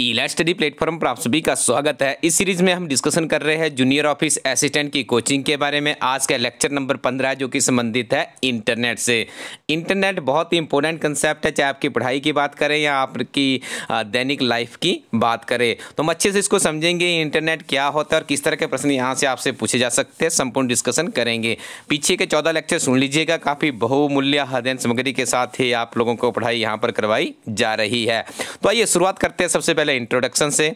elite study platform पर आप सभी का स्वागत है इस सीरीज में हम डिस्कशन कर रहे हैं जूनियर ऑफिस असिस्टेंट की कोचिंग के बारे में आज का लेक्चर नंबर पंद्रह जो कि संबंधित है इंटरनेट से इंटरनेट बहुत ही इंपॉर्टेंट कंसेप्ट है चाहे आपकी पढ़ाई की बात करें या आपकी दैनिक लाइफ की बात करें तो हम अच्छे से इसको समझेंगे इंटरनेट क्या होता है और किस तरह के प्रश्न यहाँ से आपसे पूछे जा सकते हैं संपूर्ण डिस्कशन करेंगे पीछे के चौदह लेक्चर सुन लीजिएगा काफ़ी बहुमूल्य अध्ययन सामग्री के साथ ही आप लोगों को पढ़ाई यहाँ पर करवाई जा रही है तो आइए शुरुआत करते हैं सबसे पहले पहले इंट्रोडक्शन से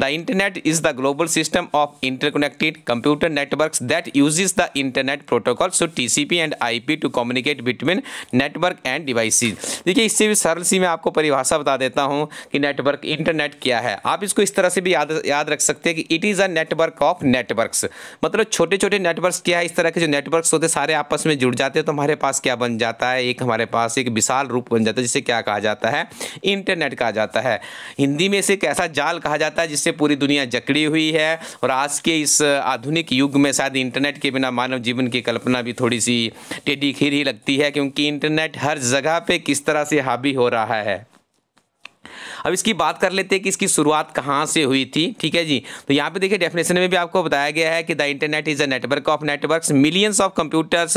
the internet is the global system of interconnected computer network that uses the internet protocol so TCP and IP to communicate between network and devices देखिए इससे भी सरल सी मैं आपको परिभाषा बता देता हूँ कि नेटवर्क इंटरनेट क्या है आप इसको इस तरह से भी याद याद रख सकते हैं कि it is a network of networks मतलब छोटे छोटे नेटवर्क्स क्या है इस तरह के जो नेटवर्क्स होते हैं सारे आपस में जुड़ जाते हैं तो हमारे पास क्या बन जाता है एक हमारे पास एक विशाल रूप बन जाता है जिसे क्या कहा जाता है इंटरनेट कहा जाता है हिंदी में इसे एक ऐसा जाल कहा जाता है जिससे पूरी दुनिया जकड़ी हुई है और आज के इस आधुनिक युग में शायद इंटरनेट के बिना मानव जीवन की कल्पना भी थोड़ी सी टेढ़ी खीर ही लगती है क्योंकि इंटरनेट हर जगह पे किस तरह से हावी हो रहा है अब इसकी बात कर लेते हैं कि इसकी शुरुआत कहाँ से हुई थी ठीक है जी तो यहाँ पे देखिए डेफिनेशन में भी आपको बताया गया है कि the internet is a network of network millions of computers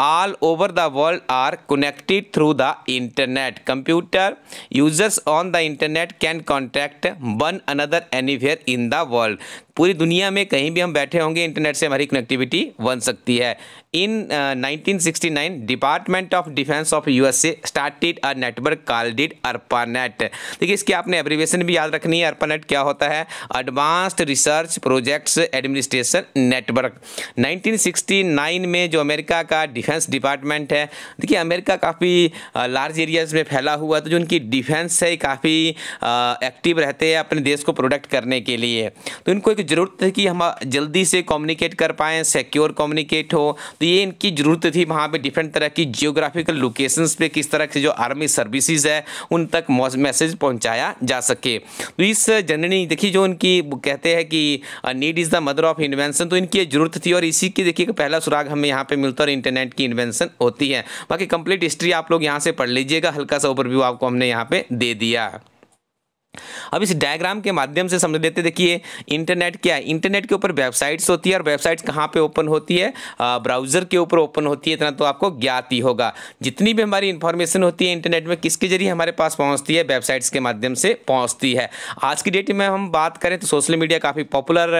all over the world are connected through the internet computer users on the internet can contact one another anywhere in the world पूरी दुनिया में कहीं भी हम बैठे होंगे internet से हमारी कनेक्टिविटी बन सकती है in nineteen sixty nine department of defence of USA started a network called ARPANET देखिए इसकी आपने एब्रीवेशन भी याद रखनी है अर्पानेट क्या होता है advanced research projects administration network 1969 में जो अमेरिका का डिफेंस डिपार्टमेंट है देखिए अमेरिका काफ़ी लार्ज एरियाज में फैला हुआ तो जो उनकी डिफेंस है काफ़ी एक्टिव रहते हैं अपने देश को प्रोडक्ट करने के लिए तो इनको एक ज़रूरत थी कि हम जल्दी से कम्युनिकेट कर पाएँ सिक्योर कम्युनिकेट हो तो ये इनकी ज़रूरत थी वहाँ पर डिफरेंट तरह की जियोग्राफिकल लोकेशंस पे किस तरह से जो आर्मी सर्विसेज है उन तक मैसेज पहुँचाया जा सके तो इस जननी देखिए जो इनकी कहते हैं कि need is the mother of invention तो इनकी ज़रूरत थी और इसी की देखिए पहला सुराग हमें यहाँ पर मिलता है और इंटरनेट की इन्वेंशन होती है बाकी कंप्लीट हिस्ट्री आप लोग यहाँ से पढ़ लीजिएगा हल्का सा ओवरव्यू आपको हमने यहाँ पे दे दिया अब इस डायग्राम के माध्यम से समझ लेते देखिए इंटरनेट क्या है इंटरनेट के ऊपर वेबसाइट्स होती है और वेबसाइट्स कहाँ पे ओपन होती है ब्राउज़र के ऊपर ओपन होती है इतना तो आपको ज्ञात ही होगा जितनी भी हमारी इंफॉर्मेशन होती है इंटरनेट में किसके जरिए हमारे पास पहुँचती है वेबसाइट्स के माध्यम से पहुँचती है आज की डेट में हम बात करें तो सोशल मीडिया काफ़ी पॉपुलर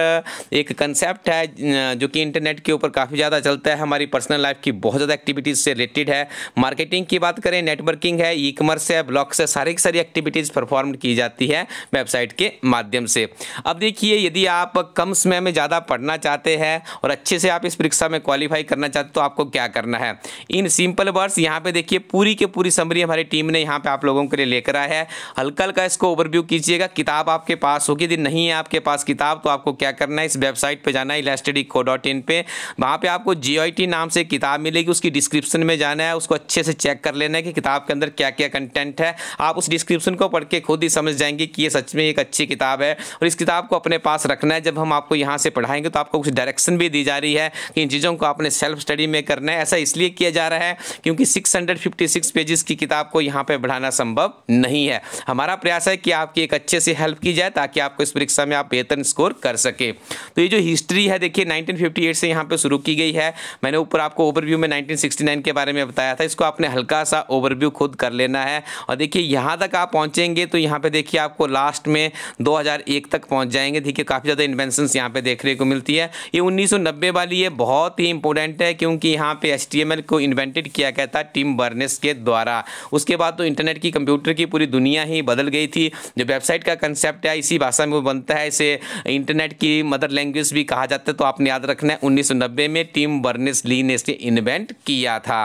एक कंसेप्ट है जो कि इंटरनेट के ऊपर काफ़ी ज़्यादा चलता है हमारी पर्सनल लाइफ की बहुत ज़्यादा एक्टिविटीज़ से रिलेटेड है मार्केटिंग की बात करें नेटवर्किंग है ई कॉमर्स है ब्लॉग्स है सारी की सारी एक्टिविटीज़ परफॉर्म की जाती है सकती है वेबसाइट के माध्यम से अब देखिए यदि आप कम समय में ज़्यादा पढ़ना चाहते हैं और अच्छे से आप इस परीक्षा में क्वालिफाई करना चाहते तो आपको क्या करना है इन सिंपल वर्ड्स यहाँ पर देखिए पूरी के पूरी समरी हमारी टीम ने यहाँ पर आप लोगों के लिए लेकर आया है हल्का हल्का इसको ओवरव्यू कीजिएगा किताब आपके पास होगी यदि नहीं है आपके पास किताब तो आपको क्या करना है इस वेबसाइट पर जाना है इलास्टडी को डॉट इन पर वहाँ पर आपको जी नाम से किताब मिलेगी उसकी डिस्क्रिप्शन में जाना है उसको अच्छे से चेक कर लेना है कि किताब के अंदर क्या क्या कंटेंट है आप उस डिस्क्रिप्शन को पढ़ के खुद ही समझ जाएंगे पाएंगे कि ये सच में एक अच्छी किताब है और इस किताब को अपने पास रखना है जब हम आपको यहाँ से पढ़ाएंगे तो आपको कुछ डायरेक्शन भी दी जा रही है कि इन चीज़ों को आपने सेल्फ स्टडी में करना है ऐसा इसलिए किया जा रहा है क्योंकि सिक्स पेजेस की किताब को यहाँ पर बढ़ाना संभव नहीं है हमारा प्रयास है कि आपकी एक अच्छे से हेल्प की जाए ताकि आपको इस परीक्षा में आप बेहतर स्कोर कर सके तो ये जो हिस्ट्री है देखिए 1958 से यहाँ पे शुरू की गई है मैंने ऊपर आपको ओवरव्यू में 1969 के बारे में बताया था इसको आपने हल्का सा ओवरव्यू खुद कर लेना है और देखिए यहाँ तक आप पहुँचेंगे तो यहाँ पे देखिए आपको लास्ट में 2001 तक पहुंच जाएंगे ठीक है काफ़ी ज़्यादा इन्वेंशन यहाँ पे देखने को मिलती है ये 1990 वाली है बहुत ही इंपॉर्टेंट है क्योंकि यहाँ पे एच को इन्वेंटेड किया गया था टीम बर्नेस के द्वारा उसके बाद तो इंटरनेट की कंप्यूटर की पूरी दुनिया ही बदल गई थी जो वेबसाइट का कंसेप्ट है इसी भाषा में वो बनता है इसे इंटरनेट की मदर लैंग्वेज भी कहा जाता है तो आपने याद रखना है उन्नीस में टीम बर्नेस ली ने इसे इन्वेंट किया था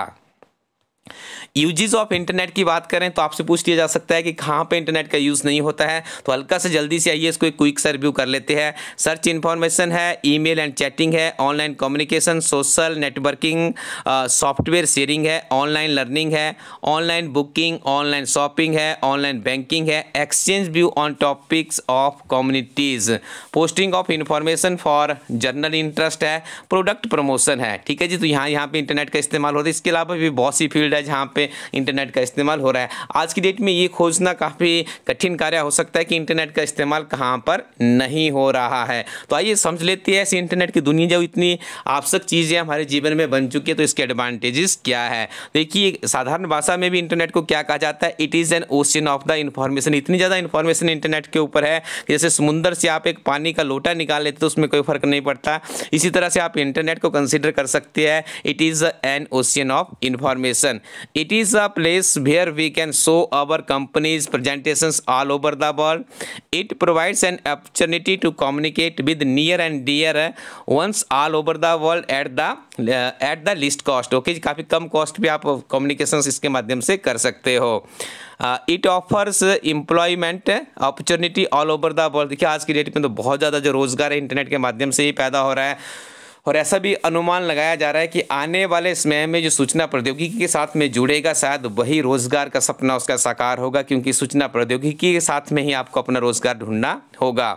यूजेज ऑफ इंटरनेट की बात करें तो आपसे पूछ लिया जा सकता है कि कहाँ पे इंटरनेट का यूज़ नहीं होता है तो हल्का से जल्दी से आइए इसको एक क्विक सर्व्यू कर लेते हैं सर्च इन्फॉर्मेशन है ईमेल एंड चैटिंग है online communication social networking software sharing है ऑनलाइन लर्निंग है ऑनलाइन बुकिंग ऑनलाइन शॉपिंग है ऑनलाइन बैंकिंग है exchange view on topics of communities posting of information for general interest है product promotion है ठीक है जी तो यहाँ यहाँ पे इंटरनेट का इस्तेमाल होता है इसके अलावा भी बहुत सी फील्ड है है जहाँ पे इंटरनेट का इस्तेमाल हो रहा है आज की डेट में ये खोजना काफ़ी कठिन कार्य हो सकता है कि इंटरनेट का इस्तेमाल कहाँ पर नहीं हो रहा है तो आइए समझ लेते हैं ऐसी इंटरनेट की दुनिया जो इतनी आवश्यक चीज़ें हमारे जीवन में बन चुकी है तो इसके एडवांटेजेस क्या है देखिए साधारण भाषा में भी इंटरनेट को क्या कहा जाता है it is an ocean of the information इतनी ज़्यादा इन्फॉर्मेशन इंटरनेट के ऊपर है जैसे समुंदर से आप एक पानी का लोटा निकाल लेते तो उसमें कोई फर्क नहीं पड़ता इसी तरह से आप इंटरनेट को कंसिडर कर सकते हैं it is an ocean of information it is a place where we can show our companies presentations all over the world it provides an opportunity to communicate with near and dear ones all over the world at the at the least cost okay काफ़ी कम cost भी आप communication इसके माध्यम से कर सकते हो it offers employment opportunity all over the world देखिए आज की डेट में तो बहुत ज़्यादा जो रोजगार है इंटरनेट के माध्यम से ही पैदा हो रहा है और ऐसा भी अनुमान लगाया जा रहा है कि आने वाले समय में जो सूचना प्रौद्योगिकी के साथ में जुड़ेगा शायद वही रोज़गार का सपना उसका साकार होगा क्योंकि सूचना प्रौद्योगिकी के साथ में ही आपको अपना रोज़गार ढूंढना होगा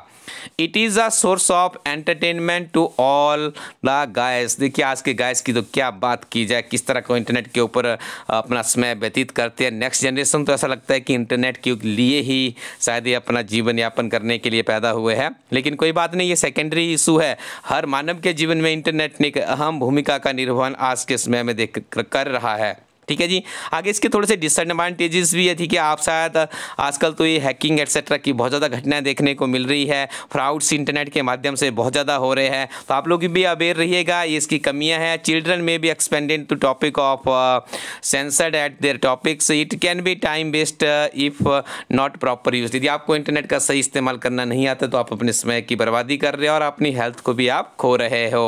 it is a source of entertainment to all the guys देखिए आज के गायस की तो क्या बात की जाए किस तरह को इंटरनेट के ऊपर अपना समय व्यतीत करते हैं नेक्स्ट जनरेशन तो ऐसा लगता है कि इंटरनेट के लिए ही शायद ये अपना जीवन यापन करने के लिए पैदा हुए हैं लेकिन कोई बात नहीं ये सेकेंडरी इशू है हर मानव के जीवन में इंटरनेट ने एक अहम भूमिका का निर्वहन आज के समय में देख कर रहा है ठीक है जी आगे इसके थोड़े से डिसएडवांटेजेस भी है ठीक है आप शायद आजकल तो ये हैकिंग एक्सेट्रा की बहुत ज़्यादा घटनाएं देखने को मिल रही है फ्राउड्स इंटरनेट के माध्यम से बहुत ज़्यादा हो रहे हैं तो आप लोग भी अवेयर रहिएगा ये इसकी कमियां हैं चिल्ड्रन में भी expanded to topic of censored at their topics it can be time waste if not proper use यदि आपको इंटरनेट का सही इस्तेमाल करना नहीं आता तो आप अपने समय की बर्बादी कर रहे हो और अपनी हेल्थ को भी आप खो रहे हो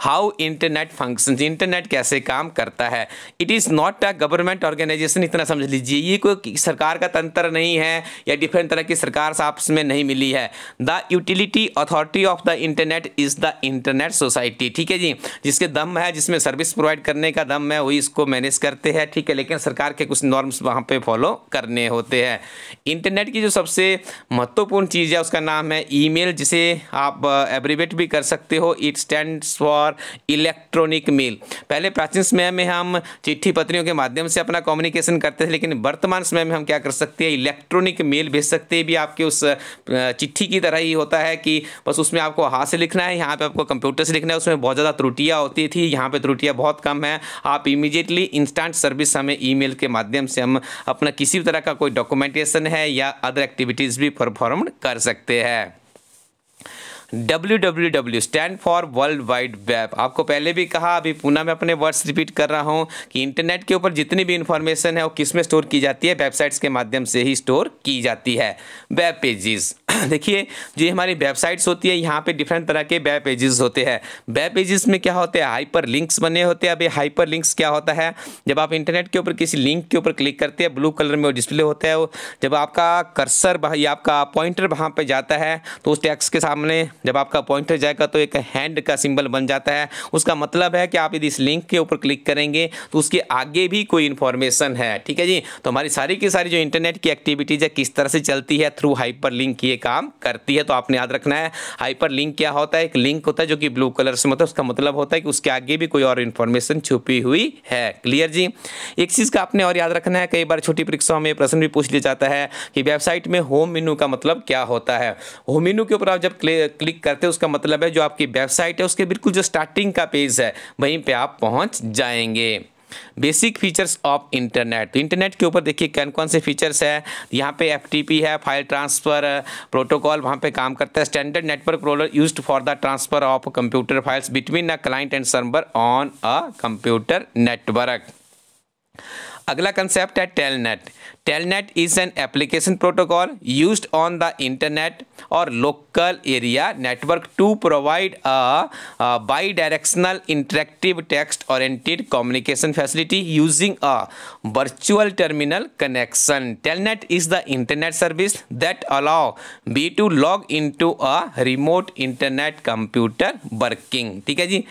हाउ इंटरनेट फंक्शन इंटरनेट कैसे काम करता है it is not a government organisation इतना समझ लीजिए ये कोई सरकार का तंत्र नहीं है या डिफरेंट तरह की सरकार आपस में नहीं मिली है the utility authority of the internet is the internet society ठीक है जी जिसके दम है जिसमें सर्विस प्रोवाइड करने का दम है वही इसको मैनेज करते हैं ठीक है लेकिन सरकार के कुछ नॉर्म्स वहाँ पर फॉलो करने होते हैं इंटरनेट की जो सबसे महत्वपूर्ण चीज़ है उसका नाम है ई जिसे आप एब्रीवेट भी कर सकते हो इट स्टैंड फॉर और इलेक्ट्रॉनिक मेल पहले प्राचीन समय में हम चिट्ठी पत्रियों के माध्यम से अपना कम्युनिकेशन करते थे लेकिन वर्तमान समय में हम क्या कर सकते हैं इलेक्ट्रॉनिक मेल भेज सकते हैं भी आपके उस चिट्ठी की तरह ही होता है कि बस उसमें आपको हाथ से लिखना है यहाँ पर आपको कंप्यूटर से लिखना है उसमें बहुत ज़्यादा त्रुटियाँ होती थी यहाँ पर त्रुटियाँ बहुत कम है आप इमीडिएटली इंस्टेंट सर्विस हमें ई के माध्यम से हम अपना किसी भी तरह का कोई डॉक्यूमेंटेशन है या अदर एक्टिविटीज़ भी परफॉर्म कर सकते हैं W W W stand for world wide web आपको पहले भी कहा अभी पुनः मैं अपने वर्ड्स रिपीट कर रहा हूँ कि इंटरनेट के ऊपर जितनी भी इंफॉर्मेशन है वो किस में स्टोर की जाती है वेबसाइट्स के माध्यम से ही स्टोर की जाती है वेब पेजेस देखिए जो ये हमारी वेबसाइट्स होती है यहाँ पे डिफरेंट तरह के वेब पेजेस होते हैं वेब पेजेस में क्या होते हैं हाइपर लिंक्स बने होते हैं अभी हाइपर लिंक्स क्या होता है जब आप इंटरनेट के ऊपर किसी लिंक के ऊपर क्लिक करते हैं ब्लू कलर में वो डिस्प्ले होता है जब आपका कर्सर या आपका पॉइंटर वहाँ पर जाता है तो उस टैक्स के सामने जब आपका पॉइंटर जाएगा तो एक हैंड का सिम्बल बन जाता है उसका मतलब है कि आप यदि इस लिंक के ऊपर क्लिक करेंगे तो उसके आगे भी कोई इन्फॉर्मेशन है ठीक है जी तो हमारी सारी की सारी जो इंटरनेट की एक्टिविटीज़ है किस तरह से चलती है थ्रू हाइपर लिंक किए काम करती है तो आपने याद रखना है हाइपर लिंक क्या होता है एक लिंक होता है जो कि ब्लू कलर से मतलब उसका मतलब होता है कि उसके आगे भी कोई और इन्फॉर्मेशन छुपी हुई है क्लियर जी एक चीज़ का आपने और याद रखना है कई बार छोटी परीक्षाओं में प्रश्न भी पूछ लिया जाता है कि वेबसाइट में होम मीनू का मतलब क्या होता है होम मीनू के ऊपर आप जब क्लिक करते हैं उसका मतलब है जो आपकी वेबसाइट है उसके बिल्कुल जो स्टार्टिंग का पेज है वहीं पर आप पहुँच जाएंगे बेसिक फीचर्स ऑफ इंटरनेट तो इंटरनेट के ऊपर देखिए कौन कौन से फीचर्स है यहाँ पे एफ है फाइल ट्रांसफ़र प्रोटोकॉल वहाँ पे काम करता है standard network roller use for the transfer of computer files between a client and server on a computer network अगला कंसेप्ट है telnet telnet is an application protocol used on the internet और local area network to provide a bidirectional interactive text oriented communication facility using a virtual terminal connection telnet is the internet service that allow be to log in to a remote internet computer working ठीक है जी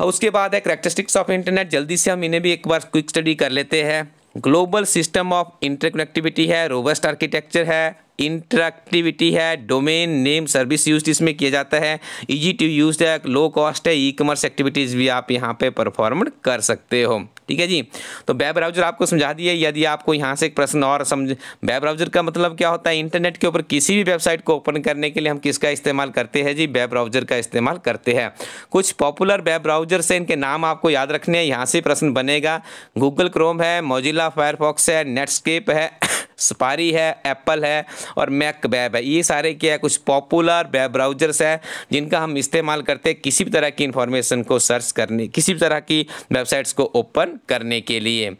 हाँ, उसके बाद है characteristics of internet जल्दी से हम इन्हें भी एक बार क्विक स्टडी कर लेते हैं ग्लोबल सिस्टम ऑफ इंटरकनेक्टिविटी है रोबस्ट आर्किटेक्चर है इंट्रैक्टिविटी है डोमेन नेम सर्विस यूज इसमें किया जाता है ईजी टू यूज है लो कॉस्ट है ई कॉमर्स एक्टिविटीज़ भी आप यहाँ पे परफॉर्म कर सकते हो ठीक है जी तो वेब ब्राउजर आपको समझा दिए यदि आपको यहाँ से एक प्रश्न और समझ वेब ब्राउजर का मतलब क्या होता है इंटरनेट के ऊपर किसी भी वेबसाइट को ओपन करने के लिए हम किसका इस्तेमाल करते हैं जी वेब ब्राउजर का इस्तेमाल करते हैं कुछ पॉपुलर वेब ब्राउजर से इनके नाम आपको याद रखने हैं यहाँ से प्रश्न बनेगा गूगल क्रोम है मोजिला फायरफॉक्स है नेटस्केप है सपारी है एप्पल है और मैक वेब है ये सारे क्या है कुछ पॉपुलर वेब ब्राउजर्स है जिनका हम इस्तेमाल करते हैं किसी भी तरह की इन्फॉर्मेशन को सर्च करने किसी भी तरह की वेबसाइट्स को ओपन करने के लिए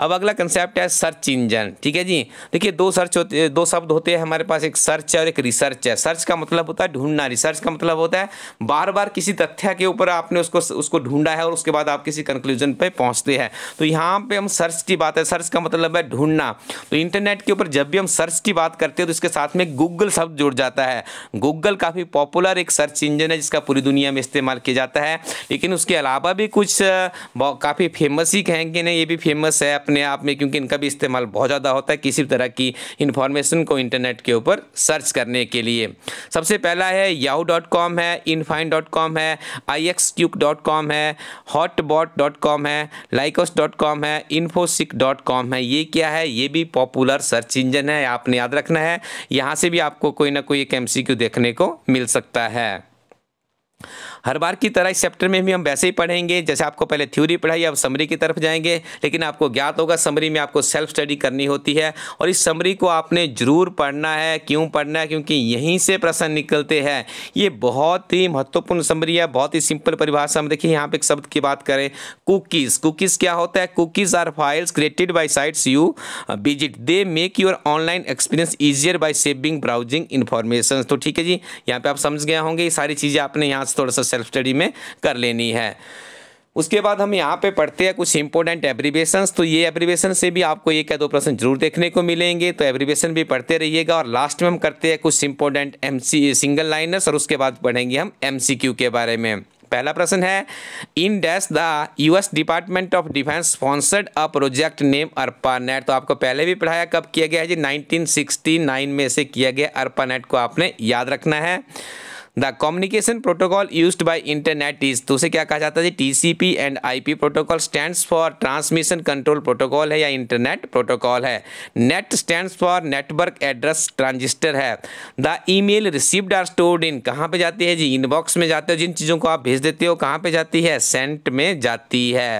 अब अगला कंसेप्ट है सर्च इंजन ठीक है जी देखिए दो सर्च होते दो शब्द होते हैं हमारे पास एक सर्च है और एक रिसर्च है सर्च का मतलब होता है ढूंढना रिसर्च का मतलब होता है बार बार किसी तथ्य के ऊपर आपने उसको उसको ढूंढा है और उसके बाद आप किसी कंक्लूजन पर पहुँचते हैं तो यहाँ पर हम सर्च की बात है सर्च का मतलब है ढूंढना तो इंटरनेट के ऊपर जब भी हम सर्च की बात करते हैं तो इसके साथ में गूगल शब्द जुड़ जाता है गूगल काफ़ी पॉपुलर एक सर्च इंजन है जिसका पूरी दुनिया में इस्तेमाल किया जाता है लेकिन उसके अलावा भी कुछ काफ़ी फेमस ही कहेंगे ना ये भी फेमस है अपने आप में क्योंकि इनका भी इस्तेमाल बहुत ज़्यादा होता है किसी तरह की इन्फॉर्मेशन को इंटरनेट के ऊपर सर्च करने के लिए सबसे पहला है याहू डॉट कॉम है इनफाइन डॉट कॉम है Ixquick dot com है हॉटबॉट डॉट कॉम है लाइकोस डॉट कॉम है इन्फोसिक डॉट कॉम है ये क्या है ये भी पॉपुलर सर्च सर्च इंजन है आपने याद रखना है यहाँ से भी आपको कोई ना कोई एक एम देखने को मिल सकता है हर बार की तरह इस चैप्टर में भी हम वैसे ही पढ़ेंगे जैसे आपको पहले थ्योरी पढ़ाई अब समरी की तरफ जाएंगे लेकिन आपको ज्ञात होगा समरी में आपको सेल्फ स्टडी करनी होती है और इस समरी को आपने ज़रूर पढ़ना है क्यों पढ़ना है क्योंकि यहीं से प्रश्न निकलते हैं ये बहुत ही महत्वपूर्ण समरी है बहुत ही सिंपल परिभाषा हम देखिए यहाँ पे एक शब्द की बात करें कुकीज़ कुकीज़ क्या होता है cookies are files created by sites you visit they make your online experience easier by saving browsing information तो ठीक है जी यहाँ पर आप समझ गए होंगे ये सारी चीज़ें आपने यहाँ से थोड़ा सा सेल्फ स्टडी में कर लेनी है उसके बाद हम यहाँ पे पढ़ते हैं कुछ इंपॉर्टेंट एब्रीवेशन तो ये एब्रीवेशन से भी आपको एक या दो प्रश्न जरूर देखने को मिलेंगे तो एब्रीवेशन भी पढ़ते रहिएगा और लास्ट में हम करते हैं कुछ इंपॉर्टेंट एम सिंगल लाइनर्स और उसके बाद पढ़ेंगे हम एम के बारे में पहला प्रश्न है in dash the US department of defence sponsored a project name ARPANET तो आपको पहले भी पढ़ाया कब किया गया है जी 1969 में से किया गया अर्पानेट को आपने याद रखना है the communication protocol use by internet is तो उसे क्या कहा जाता है T C P and I P protocol stand for transmission control protocol है या इंटरनेट प्रोटोकॉल है NET stand for network address transistor है the e mail received are stored in कहाँ पर जाती है जी इनबॉक्स में जाते हो जिन चीज़ों को आप भेज देते हो कहाँ पर जाती है सेंट में जाती है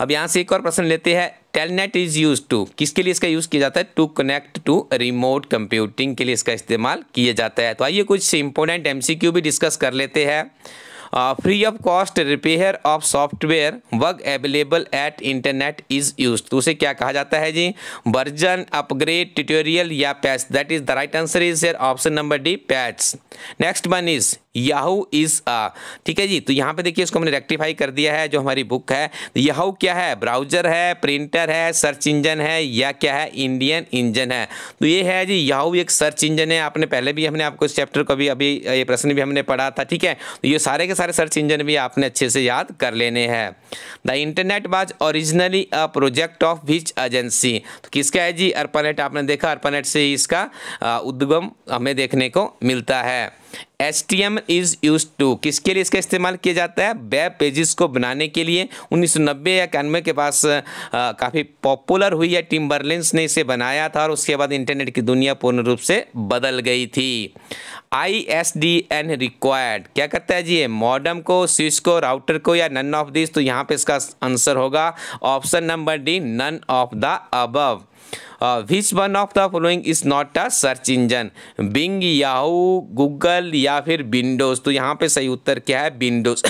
अब यहाँ से एक और प्रश्न लेते हैं टेलनेट इज़ यूज टू किसके लिए इसका यूज़ किया जाता है to connect to remote computing के लिए इसका इस्तेमाल किया जाता है तो आइए कुछ इंपॉर्टेंट एम भी डिस्कस कर लेते हैं free of cost repair of software work available at internet is use तो उसे क्या कहा जाता है जी वर्जन अपग्रेड ट्यूटोरियल या patch that is the right answer is option number D patch next one is Yahoo is ठीक है जी तो यहाँ पे देखिए इसको हमने रेक्टिफाई कर दिया है जो हमारी बुक है तो याहू क्या है ब्राउजर है प्रिंटर है सर्च इंजन है या क्या है इंडियन इंजन है तो ये है जी याहू एक सर्च इंजन है आपने पहले भी हमने आपको इस चैप्टर को भी अभी ये प्रश्न भी हमने पढ़ा था ठीक है तो ये सारे के सारे सर्च इंजन भी आपने अच्छे से याद कर लेने हैं the internet was originally a project of which agency तो किसका है जी अर्पानेट आपने देखा अर्पानेट से इसका उद्गम हमें देखने को मिलता है S T M is use to किसके लिए इसका इस्तेमाल किया जाता है वेब पेजेस को बनाने के लिए नब्बे या इक्यानवे के पास काफ़ी पॉपुलर हुई है टीम बर्लिंस ने इसे बनाया था और उसके बाद इंटरनेट की दुनिया पूर्ण रूप से बदल गई थी I S D N required क्या कहता है जी ये मॉडम को स्विच को राउटर को या नन ऑफ दिस तो यहाँ पे इसका आंसर होगा option number D none of the above which one of the following is not a search engine Bing Yahoo Google या फिर विंडोज़ तो यहाँ पे सही उत्तर क्या है विंडोज़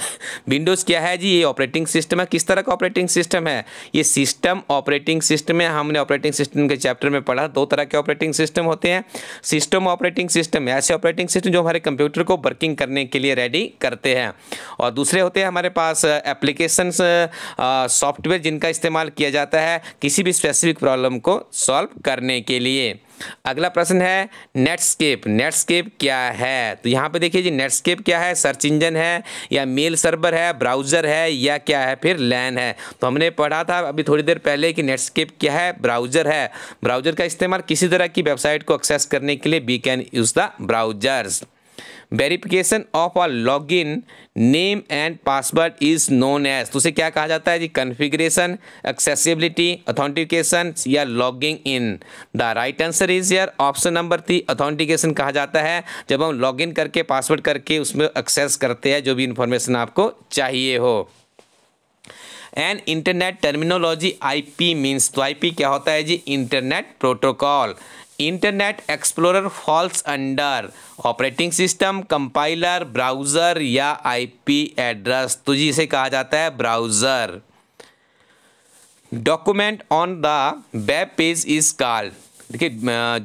विंडोज़ क्या है जी ये ऑपरेटिंग सिस्टम है किस तरह का ऑपरेटिंग सिस्टम है ये सिस्टम ऑपरेटिंग सिस्टम है हमने ऑपरेटिंग सिस्टम के चैप्टर में पढ़ा दो तरह के ऑपरेटिंग सिस्टम होते हैं सिस्टम ऑपरेटिंग सिस्टम ऐसे ऑपरेटिंग सिस्टम जो हमारे कंप्यूटर को वर्किंग करने के लिए रेडी करते हैं और दूसरे होते हैं हमारे पास application uh, software uh, uh, जिनका इस्तेमाल किया जाता है किसी भी स्पेसिफिक प्रॉब्लम को सॉल्व सॉल्व करने के लिए अगला प्रश्न है नेटस्केप नेटस्केप क्या है तो यहाँ पे देखिए जी नेटस्केप क्या है सर्च इंजन है या मेल सर्वर है ब्राउज़र है या क्या है फिर लैन है तो हमने पढ़ा था अभी थोड़ी देर पहले कि नेटस्केप क्या है ब्राउज़र है ब्राउज़र का इस्तेमाल किसी तरह की वेबसाइट को एक्सेस करने के लिए we can use the browsers verification of a in name and password is known as तो उसे क्या कहा जाता है जी कन्फिग्रेशन एक्सेसिबिलिटी ऑथेंटिकेशन या logging in the right answer is your option number three authentication कहा जाता है जब हम लॉग इन करके पासवर्ड करके उसमें एक्सेस करते हैं जो भी इंफॉर्मेशन आपको चाहिए हो and internet terminology I P means तो आई पी क्या होता है जी internet protocol internet explorer falls under operating system compiler browser या आईपी एड्रेस तो जी इसे कहा जाता है browser document on the web page is called देखिए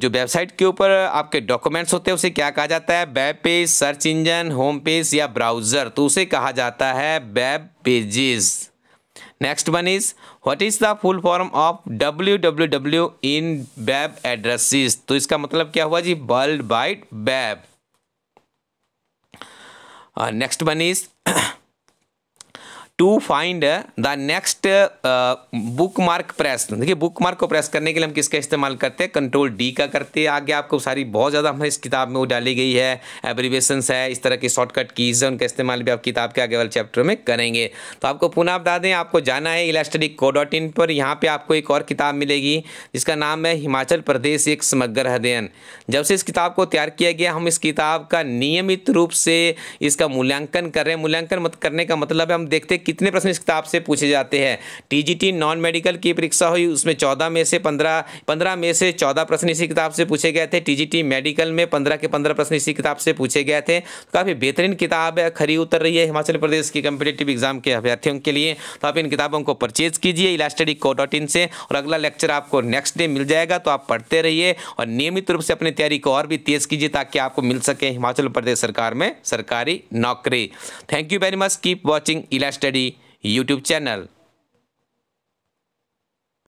जो वेबसाइट के ऊपर आपके डॉक्यूमेंट्स होते हैं उसे क्या कहा जाता है web page search engine home page या ब्राउज़र तो उसे कहा जाता है web pages next one is what is the full form of www in web addresses तो इसका मतलब क्या हुआ जी world wide web next one is to find the next bookmark press देखिए बुक मार्क को प्रेस करने के लिए हम किसका इस्तेमाल करते हैं कंट्रोल डी का करते हैं आगे आपको सारी बहुत ज़्यादा हमारी इस किताब में वो डाली गई है एब्रीवेशन है इस तरह की शॉर्टकट कीज़ है उनका इस्तेमाल भी आप किताब के आगे वाले चैप्टर में करेंगे तो आपको पुनः बता दें आपको जाना है इलेक्ट्रिक को डॉट इन पर यहाँ पर आपको एक और किताब मिलेगी जिसका नाम है हिमाचल प्रदेश एक समग्र अध्ययन जब से इस किताब को तैयार किया गया हम इस किताब का नियमित रूप से इसका मूल्यांकन कर रहे हैं मूल्यांकन करने का मतलब है हम देखते हैं कितने प्रश्न इस किताब से पूछे जाते हैं टीजीटी नॉन मेडिकल की परीक्षा हुई उसमें चौदह में से पंद्रह पंद्रह में से चौदह प्रश्न इसी किताब से पूछे गए थे टीजीटी मेडिकल में पंद्रह के पंद्रह प्रश्न इसी किताब से पूछे गए थे तो काफ़ी बेहतरीन किताब है खरी उतर रही है हिमाचल प्रदेश की कम्पिटेटिव एग्जाम के अभ्यर्थियों के लिए तो आप इन किताबों को परचेज कीजिए इलास्टडी से और अगला लेक्चर आपको नेक्स्ट डे मिल जाएगा तो आप पढ़ते रहिए और नियमित रूप से अपनी तैयारी को और भी तेज़ कीजिए ताकि आपको मिल सके हिमाचल प्रदेश सरकार में सरकारी नौकरी thank you very much keep watching इला स्टडी मोदी यूट्यूब चैनल